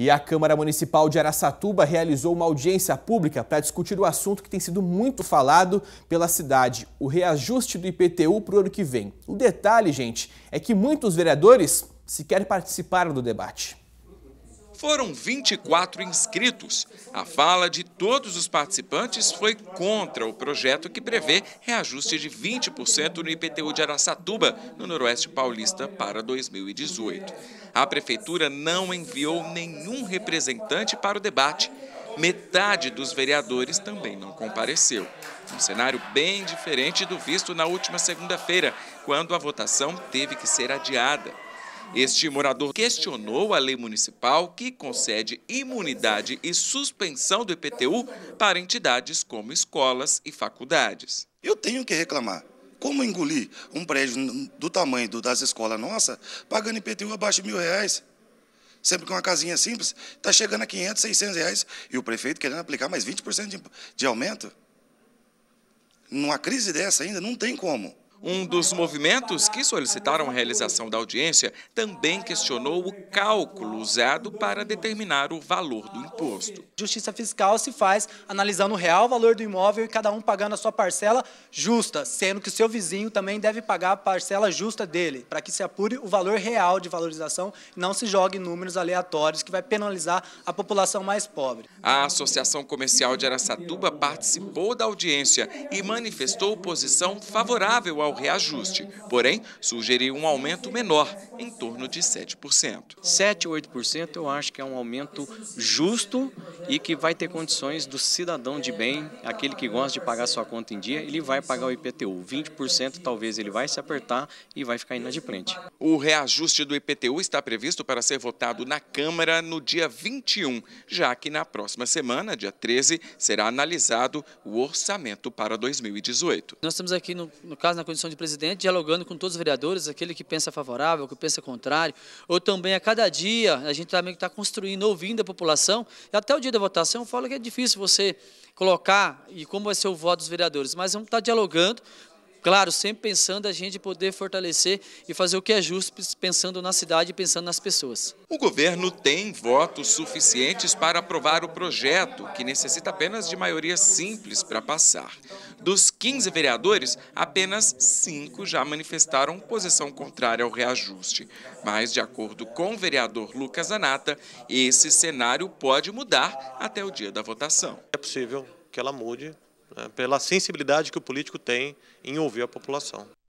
E a Câmara Municipal de Araçatuba realizou uma audiência pública para discutir o assunto que tem sido muito falado pela cidade, o reajuste do IPTU para o ano que vem. O detalhe, gente, é que muitos vereadores sequer participaram do debate. Foram 24 inscritos. A fala de todos os participantes foi contra o projeto que prevê reajuste de 20% no IPTU de Araçatuba, no Noroeste Paulista, para 2018. A Prefeitura não enviou nenhum representante para o debate. Metade dos vereadores também não compareceu. Um cenário bem diferente do visto na última segunda-feira, quando a votação teve que ser adiada. Este morador questionou a lei municipal que concede imunidade e suspensão do IPTU para entidades como escolas e faculdades. Eu tenho que reclamar. Como engolir um prédio do tamanho do, das escolas nossa, pagando IPTU abaixo de mil reais? Sempre que uma casinha simples está chegando a 500, 600 reais e o prefeito querendo aplicar mais 20% de, de aumento? Numa crise dessa ainda, não tem como. Um dos movimentos que solicitaram a realização da audiência também questionou o cálculo usado para determinar o valor do imposto. Justiça fiscal se faz analisando o real valor do imóvel e cada um pagando a sua parcela justa, sendo que o seu vizinho também deve pagar a parcela justa dele, para que se apure o valor real de valorização e não se jogue números aleatórios que vai penalizar a população mais pobre. A Associação Comercial de Aracatuba participou da audiência e manifestou posição favorável ao ao reajuste, porém sugeriu um aumento menor, em torno de 7%. 7 ou 8% eu acho que é um aumento justo e que vai ter condições do cidadão de bem, aquele que gosta de pagar sua conta em dia, ele vai pagar o IPTU. 20% talvez ele vai se apertar e vai ficar indo de frente. O reajuste do IPTU está previsto para ser votado na Câmara no dia 21, já que na próxima semana, dia 13, será analisado o orçamento para 2018. Nós estamos aqui, no, no caso, na condição condição de presidente, dialogando com todos os vereadores, aquele que pensa favorável, que pensa contrário, ou também a cada dia a gente também está construindo, ouvindo a população, e até o dia da votação eu falo que é difícil você colocar e como vai ser o voto dos vereadores, mas vamos estar tá dialogando Claro, sempre pensando a gente poder fortalecer e fazer o que é justo, pensando na cidade e pensando nas pessoas. O governo tem votos suficientes para aprovar o projeto, que necessita apenas de maioria simples para passar. Dos 15 vereadores, apenas 5 já manifestaram posição contrária ao reajuste. Mas, de acordo com o vereador Lucas Anata, esse cenário pode mudar até o dia da votação. É possível que ela mude pela sensibilidade que o político tem em ouvir a população.